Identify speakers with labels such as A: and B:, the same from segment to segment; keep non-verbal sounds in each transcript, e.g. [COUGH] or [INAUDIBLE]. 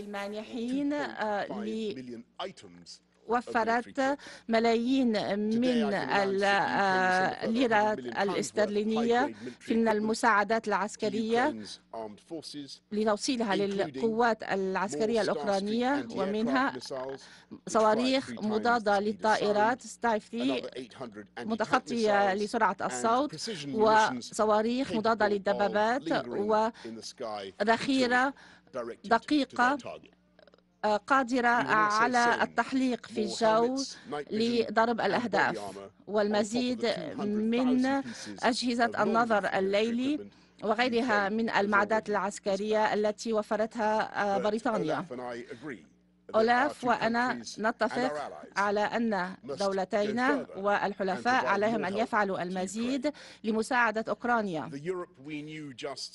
A: المانحين آه، ل وفرت ملايين من الليرة آه، الاسترلينية في المساعدات العسكرية لتوصيلها للقوات العسكرية الأوكرانية ومنها صواريخ مضادة للطائرات ستايفي متخطية لسرعة الصوت وصواريخ مضادة للدبابات
B: وذخيرة
A: دقيقة آه، قادرة آه، على التحليق في الجو لضرب الأهداف والمزيد من أجهزة النظر الليلي وغيرها من المعدات العسكرية التي وفرتها آه، بريطانيا
B: أولاف آه، وأنا
A: نتفق على أن دولتينا والحلفاء عليهم أن يفعلوا المزيد لمساعدة أوكرانيا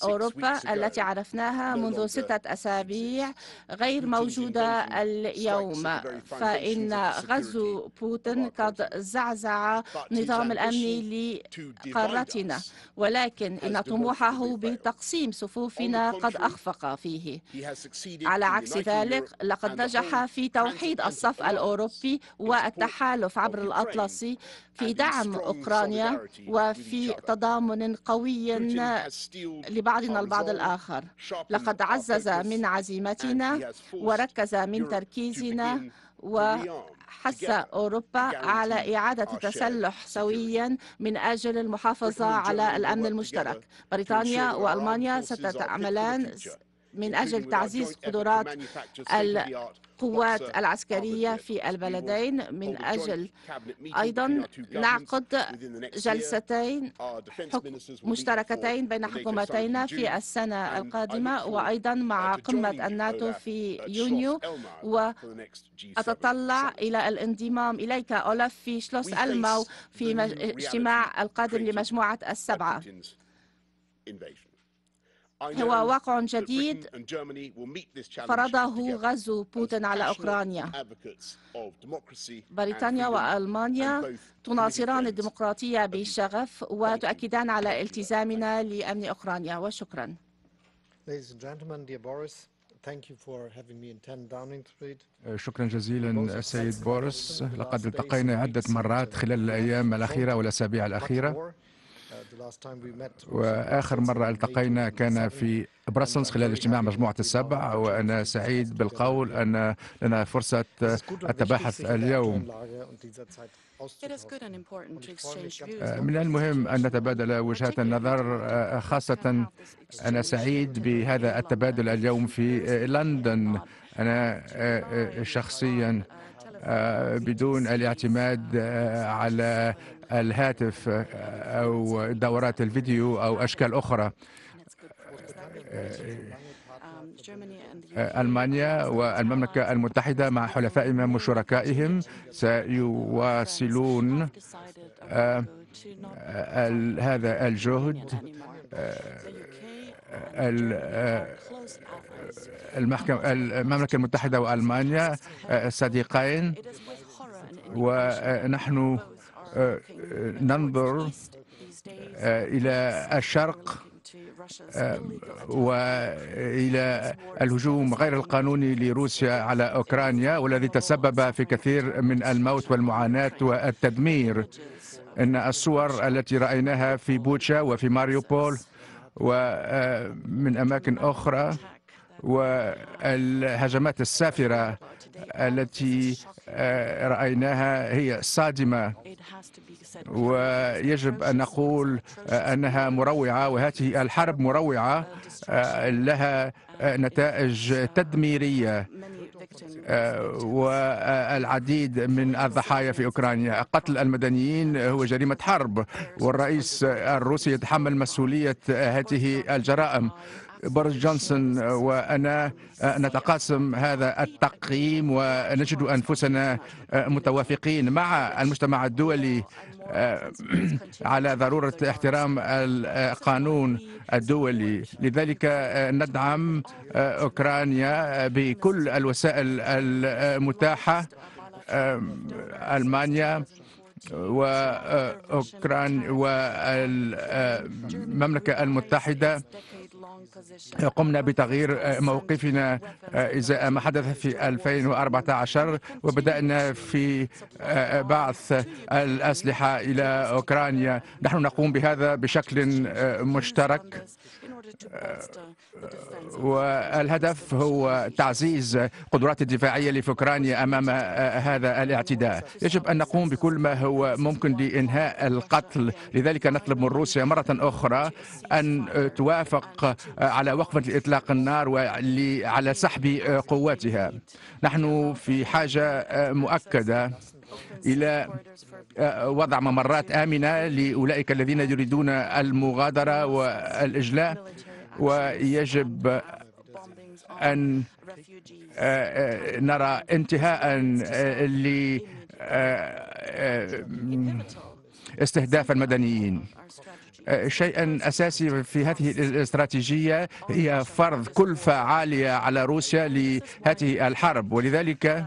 B: أوروبا التي
A: عرفناها منذ ستة أسابيع غير موجودة اليوم فإن غزو بوتين قد زعزع نظام الأمن لقارتنا ولكن إن طموحه بتقسيم صفوفنا قد أخفق فيه على عكس ذلك لقد نجح نجح أيوة. في توحيد الصف الأوروبي والتحالف عبر الأطلسي في دعم أوكرانيا وفي تضامن قوي لبعضنا البعض الآخر لقد عزز من عزيمتنا وركز من تركيزنا وحث أوروبا على إعادة التسلح سويا من أجل المحافظة على الأمن المشترك بريطانيا وألمانيا ستعملان من أجل تعزيز قدرات القوات العسكرية في البلدين من أجل أيضا نعقد جلستين مشتركتين بين حكومتينا في السنة القادمة وأيضا مع uh, قمة uh, الناتو في يونيو
B: وأتطلع
A: إلى الانضمام إليك أولاف في شلوس ألمو في اجتماع القادم لمجموعة السبعة.
B: invasion. هو واقع جديد فرضه
A: غزو بوتين على أوكرانيا بريطانيا وألمانيا تناصران الديمقراطية بشغف وتؤكدان على التزامنا لأمن أوكرانيا وشكرا
B: uh, شكرا جزيلا السيد uh, بوريس لقد التقينا عدة مرات خلال الأيام الأخيرة والأسابيع الأخيرة وآخر مرة التقينا كان في براسلز خلال اجتماع مجموعة السبع وأنا سعيد بالقول أن لنا فرصة التباحث اليوم من المهم أن نتبادل وجهات النظر آه، خاصة أنا سعيد بهذا التبادل اليوم في آه، لندن أنا آه، شخصيا uh, بدون الاعتماد على الهاتف آه، أو دورات الفيديو أو أشكال أخرى آه، آه، ألمانيا والمملكة المتحدة مع حلفائهم وشركائهم سيواصلون هذا الجهد المحكمة المملكة المتحدة وألمانيا صديقين ونحن ننظر آه، إلى الشرق آه، والى الهجوم غير القانوني لروسيا على اوكرانيا والذي تسبب في كثير من الموت والمعاناه والتدمير ان الصور التي رايناها في بوتشا وفي ماريوبول ومن آه، اماكن اخرى والهجمات السافره التي آه، رأيناها هي صادمة ويجب أن نقول آه، أنها مروعة وهذه الحرب مروعة uh, آه، لها uh, نتائج uh, تدميرية والعديد من الضحايا في أوكرانيا قتل المدنيين هو جريمة حرب والرئيس الروسي يتحمل مسؤولية هذه الجرائم بوريس جونسون وأنا آه، نتقاسم هذا التقييم ونجد أنفسنا آه، متوافقين مع المجتمع الدولي آه، [CLEARS THROAT] على ضرورة احترام القانون الدولي لذلك ندعم أوكرانيا بكل الوسائل المتاحة ألمانيا وأوكرانيا والمملكة المتحدة قمنا بتغيير آه، موقفنا ازاء آه، ما حدث في 2014 وبدانا في آه، بعث الاسلحه الى اوكرانيا نحن نقوم بهذا بشكل مشترك والهدف هو تعزيز قدرات الدفاعية لفوكرانيا أمام آه، هذا الاعتداء يجب أن نقوم بكل ما هو ممكن لإنهاء القتل لذلك نطلب من روسيا مرة أخرى أن توافق على وقفة لإطلاق النار وعلى سحب آه، قواتها نحن في حاجة آه، مؤكدة إلى وضع ممرات آمنة لأولئك الذين يريدون المغادرة والإجلاء ويجب أن آه، آه، نرى انتهاء آه، ل استهداف المدنيين شيء اساسي في هذه الاستراتيجيه هي فرض كلفه عاليه على روسيا لهذه الحرب ولذلك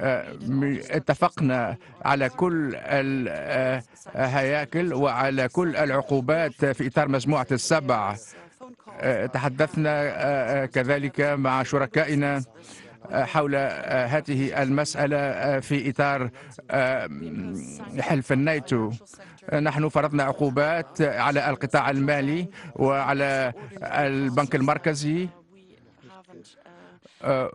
B: اتفقنا على كل الهياكل آه، وعلى كل العقوبات في إطار مجموعة السبع آه، تحدثنا آه، كذلك مع شركائنا حول هذه المسألة في إطار حلف الناتو نحن فرضنا عقوبات على القطاع المالي وعلى البنك المركزي آه،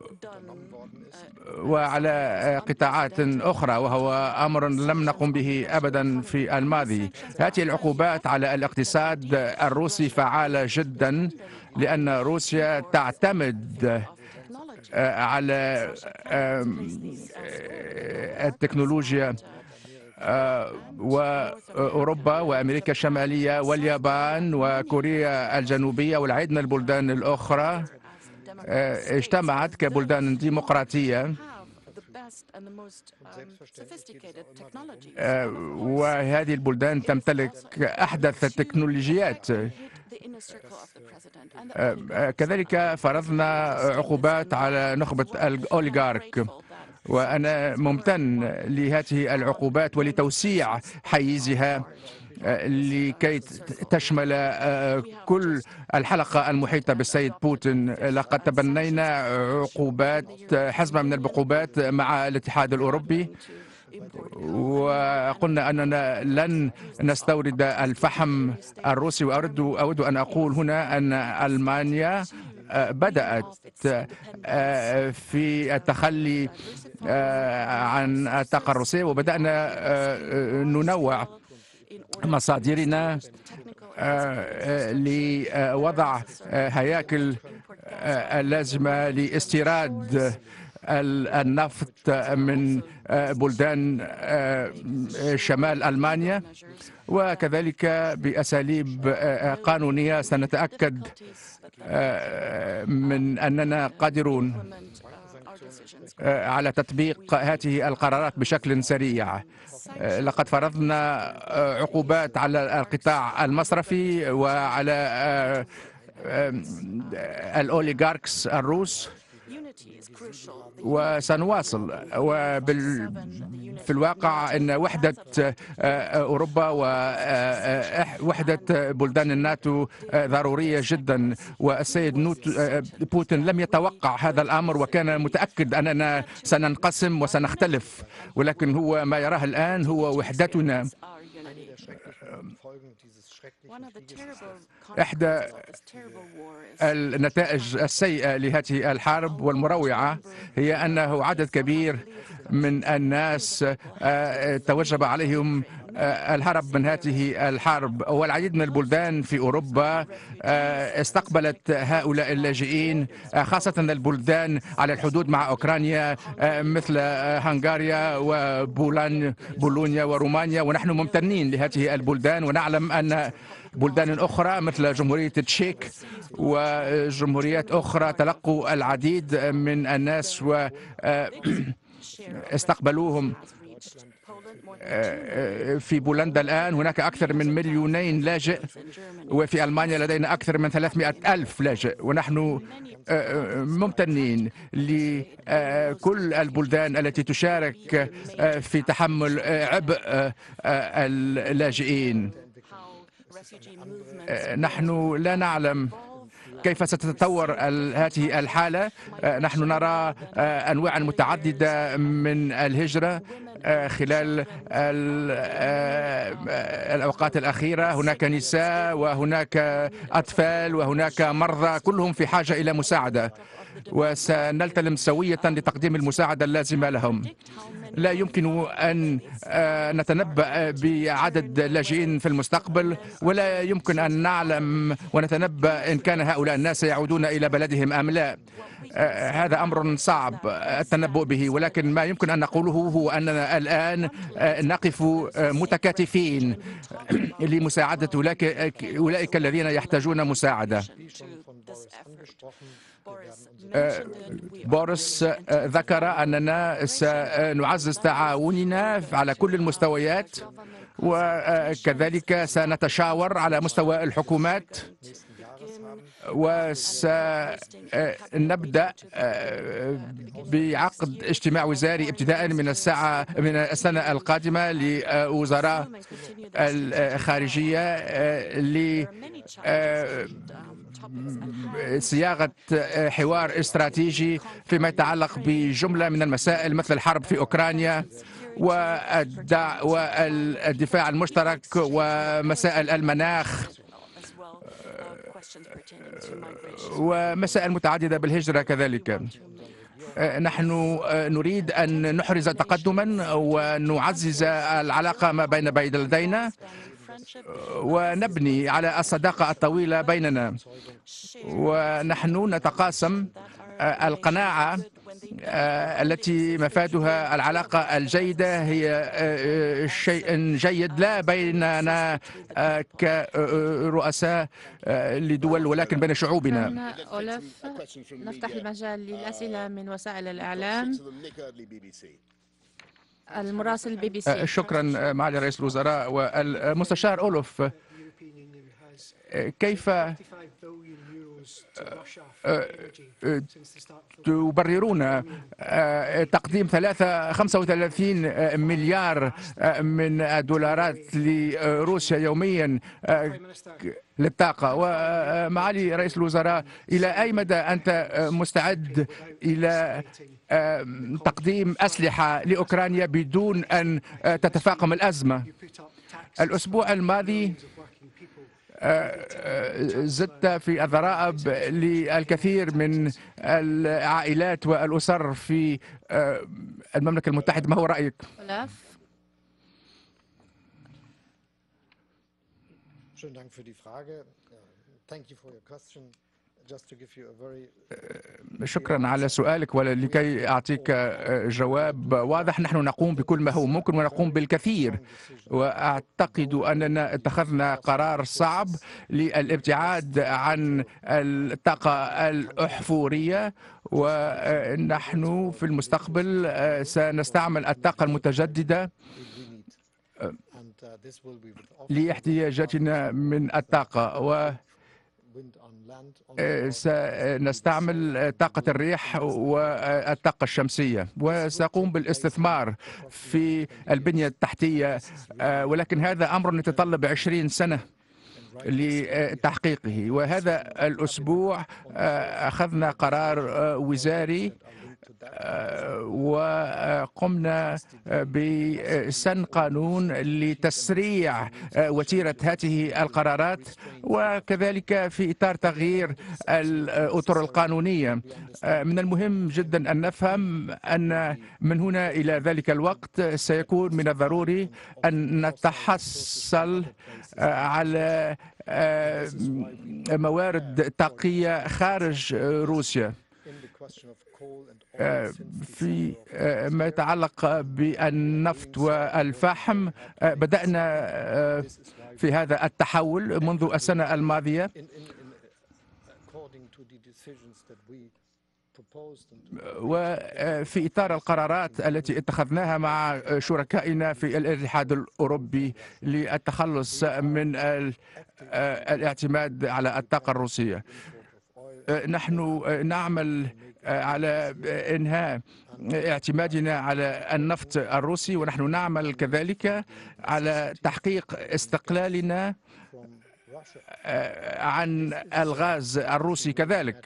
B: وعلى قطاعات أخرى وهو أمر لم نقم به أبدا في الماضي هذه العقوبات على الاقتصاد الروسي فعالة جدا لأن روسيا تعتمد آه، على آه، التكنولوجيا وأوروبا وأمريكا الشمالية واليابان وكوريا الجنوبية والعيد من البلدان الأخرى آه، اجتمعت كبلدان ديمقراطية آه، وهذه البلدان تمتلك أحدث التكنولوجيات آه، كذلك فرضنا عقوبات على نخبة الأوليغارك وأنا ممتن لهذه العقوبات ولتوسيع حيزها لكي تشمل آه، آه، كل الحلقة المحيطة بالسيد بوتين لقد تبنينا عقوبات حزمة من العقوبات مع الاتحاد الأوروبي وقلنا أننا لن نستورد الفحم الروسي وأود أود أن أقول هنا أن ألمانيا آه، بدأت في التخلي عن الطاقة الروسية وبدأنا ننوع مصادرنا آه، آه، لوضع آه، هياكل اللازمة لاستيراد النفط من بلدان شمال ألمانيا وكذلك بأساليب قانونية سنتأكد من أننا قادرون آه، على تطبيق هذه القرارات بشكل سريع آه، لقد فرضنا آه، عقوبات على القطاع المصرفي وعلى الأوليغاركس الروس وسنواصل وبال في الواقع ان وحده آه، آه، اوروبا ووحده آه، بلدان الناتو ضروريه جدا والسيد نوت بوتين لم يتوقع هذا الامر وكان متاكد اننا سننقسم وسنختلف ولكن هو ما يراه الان هو وحدتنا إحدى النتائج السيئة لهذه الحرب oh, والمروعة هي أنه عدد كبير من الناس آه، توجب عليهم آه، الهرب من هذه الحرب والعديد من البلدان في أوروبا آه، استقبلت هؤلاء اللاجئين آه، خاصة البلدان على الحدود مع أوكرانيا مثل هنغاريا وبولونيا ورومانيا ونحن ممتنين لهذه البلدان ونعلم أن بلدان أخرى مثل جمهورية تشيك وجمهوريات أخرى تلقوا العديد من الناس واستقبلوهم [CLEARS THROAT] آه، آه، في بولندا الآن هناك أكثر من مليونين لاجئ وفي ألمانيا لدينا أكثر من 300 ألف لاجئ ونحن آه، ممتنين لكل البلدان التي تشارك في تحمل عبء اللاجئين نحن لا نعلم كيف ستتطور هذه الحالة آه، نحن نرى آه، أنواعا متعددة من الهجرة آه، خلال الأوقات الأخيرة هناك نساء وهناك أطفال وهناك مرضى كلهم في حاجة إلى مساعدة وسنلتلم سوية لتقديم المساعدة اللازمة لهم لا يمكن أن آه، نتنبأ بعدد اللاجئين في المستقبل ولا يمكن أن نعلم ونتنبأ إن كان هؤلاء الناس سيعودون إلى بلدهم أم لا آه، هذا أمر صعب التنبؤ به ولكن ما يمكن أن نقوله هو أننا الآن آه، نقف متكاتفين [CLEARS THROAT] لمساعدة أولئك الذين يحتاجون مساعدة بوريس ذكر أننا سنعزز تعاوننا على كل المستويات وكذلك سنتشاور على مستوى الحكومات وسنبدا بعقد اجتماع وزاري ابتداء من الساعه من السنه القادمه لوزراء الخارجيه ل صياغه آه، حوار استراتيجي فيما يتعلق بجمله من المسائل مثل الحرب في اوكرانيا والدفاع المشترك ومسائل المناخ آه، ومسائل متعدده بالهجره كذلك آه، نحن نريد أن نحرز تقدما ونعزز العلاقة ما بين بين لدينا ونبني على الصداقة الطويلة بيننا ونحن نتقاسم آه، القناعة آه، التي مفادها العلاقة الجيدة هي آه، شيء جيد لا بيننا كرؤساء لدول ولكن بين شعوبنا نعم،
A: نفتح المجال للأسئلة من وسائل الإعلام المراسل بي بي سي أه، شكرا
B: أه، معالي رئيس الوزراء والمستشار أولوف أه، كيف تبررون آه، آه، تقديم 35 آه، مليار من الدولارات لروسيا يوميا للطاقة ومعالي رئيس الوزراء إلى أي مدى أنت مستعد إلى تقديم أسلحة لأوكرانيا بدون أن تتفاقم الأزمة الأسبوع الماضي زدت في الضرائب للكثير من العائلات والأسر في آه، المملكة المتحدة ما هو رأيك؟
A: Dank für die Frage.
B: Thank you for your question. Uh, شكرا على سؤالك ولكي أعطيك uh, جواب واضح نحن نقوم بكل ما هو ممكن ونقوم بالكثير وأعتقد أننا اتخذنا قرار صعب للابتعاد عن الطاقة الأحفورية ونحن في المستقبل uh, سنستعمل الطاقة المتجددة لاحتياجاتنا من الطاقة و سنستعمل طاقة الريح والطاقة الشمسية وسأقوم بالاستثمار في البنية التحتية ولكن هذا أمر يتطلب عشرين سنة لتحقيقه وهذا الأسبوع أخذنا قرار وزاري وقمنا آه، آه، بسن قانون لتسريع آه، وتيرة هذه القرارات وكذلك في إطار تغيير الأطر القانونية من المهم جدا أن نفهم أن من هنا إلى ذلك الوقت سيكون من الضروري أن نتحصل على موارد طاقية خارج روسيا آه، في آه، ما يتعلق بالنفط والفحم آه، بدأنا في هذا التحول منذ السنة الماضية وفي إطار القرارات التي اتخذناها مع شركائنا في الاتحاد الأوروبي للتخلص من الاعتماد على الطاقة الروسية نحن نعمل على إنهاء اعتمادنا على النفط الروسي ونحن نعمل كذلك على تحقيق استقلالنا آه، عن الغاز الروسي كذلك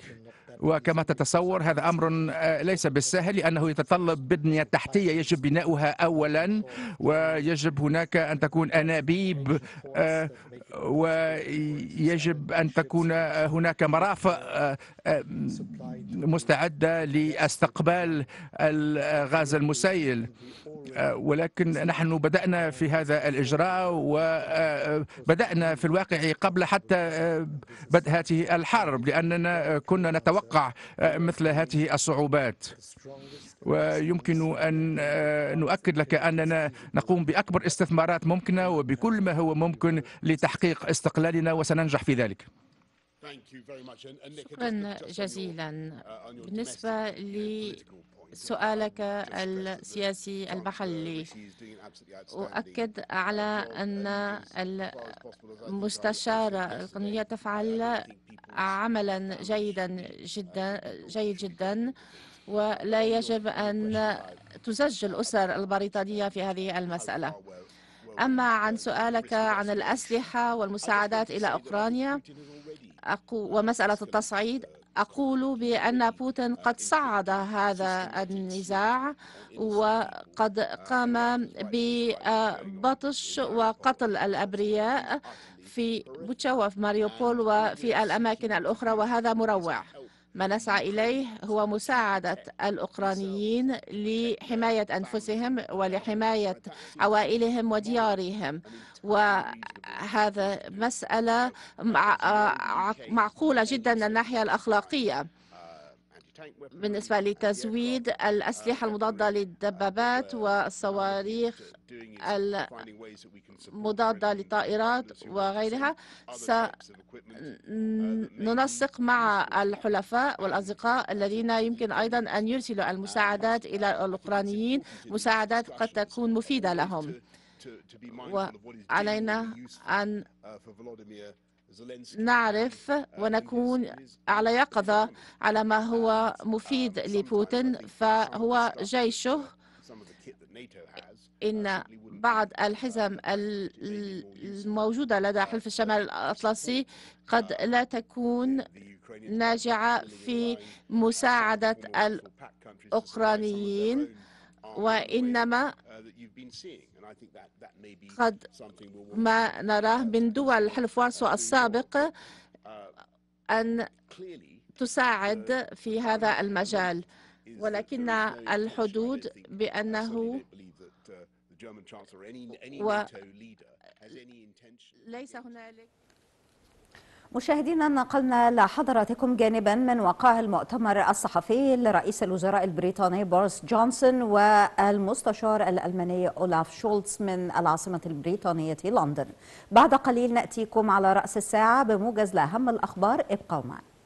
B: وكما تتصور هذا أمر آه، ليس بالسهل لأنه يتطلب بنية تحتية يجب بناؤها أولا ويجب هناك أن تكون أنابيب آه، ويجب أن تكون آه، هناك مرافق مستعدة لاستقبال الغاز المسيل ولكن نحن بدأنا في هذا الإجراء وبدأنا في الواقع قبل حتى بدء هذه الحرب لأننا كنا نتوقع تتوقع آه، مثل هذه الصعوبات ويمكن أن آه، نؤكد لك أننا نقوم بأكبر استثمارات ممكنة وبكل ما هو ممكن لتحقيق استقلالنا وسننجح في ذلك
A: شكرا جزيلا uh, بالنسبة uh, ل سؤالك السياسي المحلي أؤكد على أن المستشارة القانونية تفعل عملا جيدا جدا جيد جدا ولا يجب أن تزج الأسر البريطانية في هذه المسألة أما عن سؤالك عن الأسلحة والمساعدات إلى أوكرانيا ومسألة التصعيد أقول بأن بوتين قد صعد هذا النزاع وقد قام ببطش وقتل الأبرياء في بوتشا وفي ماريوبول وفي الأماكن الأخرى وهذا مروع ما نسعى إليه هو مساعدة الأوكرانيين لحماية أنفسهم ولحماية عوائلهم وديارهم هذا مسألة آه، معقولة جدا من الناحية الأخلاقية بالنسبة لتزويد الأسلحة المضادة للدبابات والصواريخ
B: المضادة
A: للطائرات وغيرها
B: سننسق
A: مع الحلفاء والأصدقاء الذين يمكن أيضا أن يرسلوا المساعدات إلى الأوكرانيين مساعدات قد تكون مفيدة لهم وعلينا أن uh, نعرف uh, ونكون على يقظة على ما uh, هو مفيد لبوتين فهو جيشه إن بعض الحزم الموجودة لدى حلف الشمال الأطلسي قد لا تكون ناجعة في مساعدة الأوكرانيين وإنما uh, قد ما نراه uh, من دول حلف وارسو السابق uh, أن تساعد في هذا المجال ولكن الحدود بأنه و ليس هنالك مشاهدينا نقلنا لحضراتكم جانبا من وقاع المؤتمر الصحفي لرئيس الوزراء البريطاني بوريس جونسون والمستشار الألماني أولاف شولتز من العاصمة البريطانية لندن بعد قليل نأتيكم على رأس الساعة بموجز لأهم
B: الأخبار ابقوا معنا